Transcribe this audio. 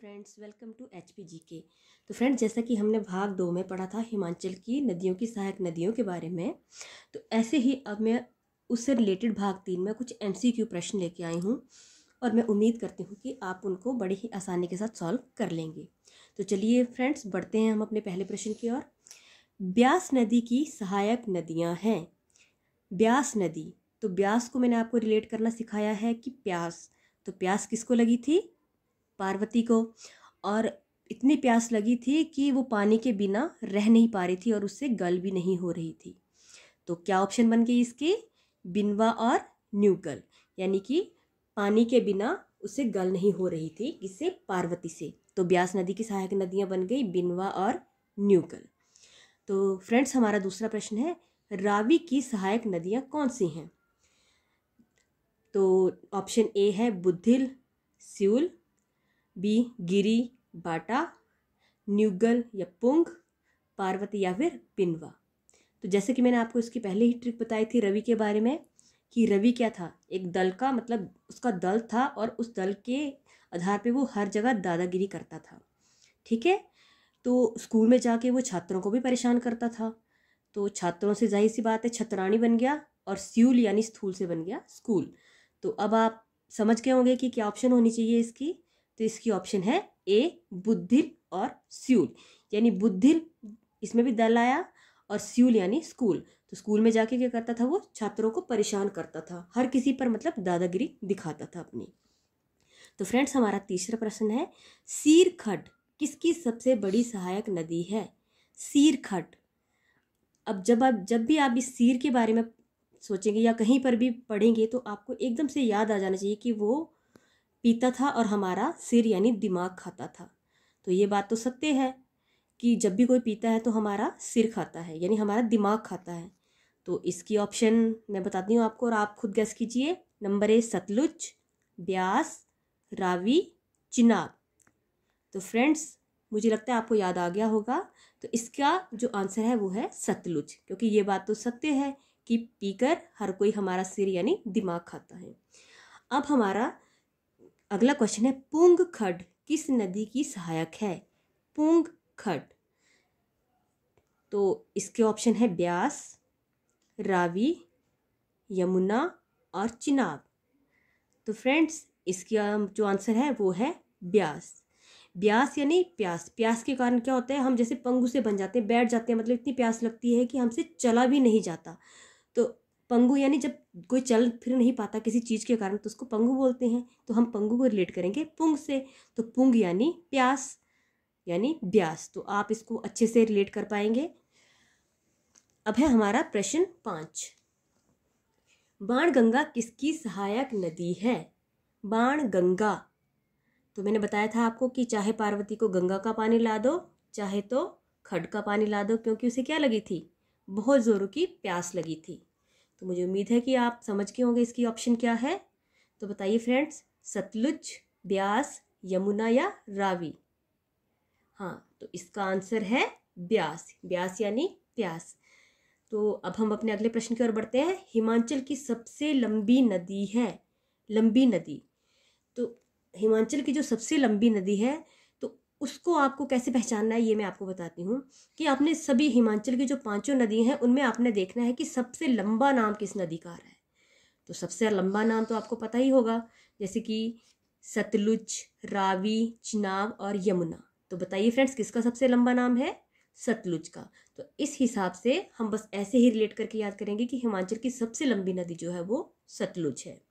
friends welcome to H P G के तो friends जैसा कि हमने भाग दो में पढ़ा था हिमाचल की नदियों की सहायक नदियों के बारे में तो ऐसे ही अब मैं उससे रिलेटेड भाग तीन में कुछ एम सी क्यू प्रश्न लेके आई हूँ और मैं उम्मीद करती हूँ कि आप उनको बड़ी ही आसानी के साथ सॉल्व कर लेंगे तो चलिए फ्रेंड्स बढ़ते हैं हम अपने पहले प्रश्न की ओर ब्यास नदी की सहायक नदियाँ हैं ब्यास नदी तो ब्यास को मैंने आपको रिलेट करना सिखाया है कि प्यास तो प्यास किसको लगी थी पार्वती को और इतनी प्यास लगी थी कि वो पानी के बिना रह नहीं पा रही थी और उससे गल भी नहीं हो रही थी तो क्या ऑप्शन बन गई इसकी बिनवा और न्यूगल यानी कि पानी के बिना उसे गल नहीं हो रही थी किससे पार्वती से तो ब्यास नदी की सहायक नदियाँ बन गई बिनवा और न्यूगल तो फ्रेंड्स हमारा दूसरा प्रश्न है रावी की सहायक नदियाँ कौन सी हैं तो ऑप्शन ए है बुद्धिल स्यूल बी गिरी बाटा न्यूगल या पुंग पार्वती या फिर पिनवा तो जैसे कि मैंने आपको इसकी पहले ही ट्रिक बताई थी रवि के बारे में कि रवि क्या था एक दल का मतलब उसका दल था और उस दल के आधार पे वो हर जगह दादागिरी करता था ठीक है तो स्कूल में जाके वो छात्रों को भी परेशान करता था तो छात्रों से जाहिर सी बात है छतराणी बन गया और स्यूल यानी स्थूल से बन गया स्कूल तो अब आप समझ गए होंगे कि क्या ऑप्शन होनी चाहिए इसकी तो इसकी ऑप्शन है ए बुद्धिर और स्यूल यानी बुद्धिर इसमें भी दल आया और स्यूल यानी स्कूल तो स्कूल में जाके क्या करता था वो छात्रों को परेशान करता था हर किसी पर मतलब दादागिरी दिखाता था अपनी तो फ्रेंड्स हमारा तीसरा प्रश्न है सीरखट किसकी सबसे बड़ी सहायक नदी है सीरखट अब जब आप जब भी आप इस सीर के बारे में सोचेंगे या कहीं पर भी पढ़ेंगे तो आपको एकदम से याद आ जाना चाहिए कि वो पीता था और हमारा सिर यानी दिमाग खाता था तो ये बात तो सत्य है कि जब भी कोई पीता है तो हमारा सिर खाता है यानी हमारा दिमाग खाता है तो इसकी ऑप्शन मैं बताती हूँ आपको और आप खुद गैस कीजिए नंबर ए सतलुज ब्यास रावी चिनाब तो फ्रेंड्स मुझे लगता है आपको याद आ गया होगा तो इसका जो आंसर है वो है सतलुज क्योंकि ये बात तो सत्य है कि पीकर हर कोई हमारा सिर यानी दिमाग खाता है अब हमारा अगला क्वेश्चन है पुंग खड किस नदी की सहायक है पुंग खड तो इसके ऑप्शन है ब्यास रावी यमुना और चिनाब तो फ्रेंड्स इसका जो आंसर है वो है ब्यास ब्यास यानी प्यास प्यास के कारण क्या होता है हम जैसे पंगु से बन जाते हैं बैठ जाते हैं मतलब इतनी प्यास लगती है कि हमसे चला भी नहीं जाता तो पंगु यानी जब कोई चल फिर नहीं पाता किसी चीज़ के कारण तो उसको पंगु बोलते हैं तो हम पंगु को रिलेट करेंगे पुंग से तो पुंग यानी प्यास यानी ब्यास तो आप इसको अच्छे से रिलेट कर पाएंगे अब है हमारा प्रश्न पाँच बाण गंगा किसकी सहायक नदी है बाण गंगा तो मैंने बताया था आपको कि चाहे पार्वती को गंगा का पानी ला दो चाहे तो खड का पानी ला दो क्योंकि उसे क्या लगी थी बहुत ज़ोरों की प्यास लगी थी तो मुझे उम्मीद है कि आप समझ के होंगे इसकी ऑप्शन क्या है तो बताइए फ्रेंड्स सतलुज ब्यास यमुना या रावी हाँ तो इसका आंसर है ब्यास ब्यास यानी प्यास तो अब हम अपने अगले प्रश्न की ओर बढ़ते हैं हिमाचल की सबसे लंबी नदी है लंबी नदी तो हिमाचल की जो सबसे लंबी नदी है उसको आपको कैसे पहचानना है ये मैं आपको बताती हूँ कि आपने सभी हिमाचल की जो पांचों नदी हैं उनमें आपने देखना है कि सबसे लंबा नाम किस नदी का आ रहा है तो सबसे लंबा नाम तो आपको पता ही होगा जैसे कि सतलुज रावी चिनाब और यमुना तो बताइए फ्रेंड्स किसका सबसे लंबा नाम है सतलुज का तो इस हिसाब से हम बस ऐसे ही रिलेट करके याद करेंगे कि हिमाचल की सबसे लंबी नदी जो है वो सतलुज है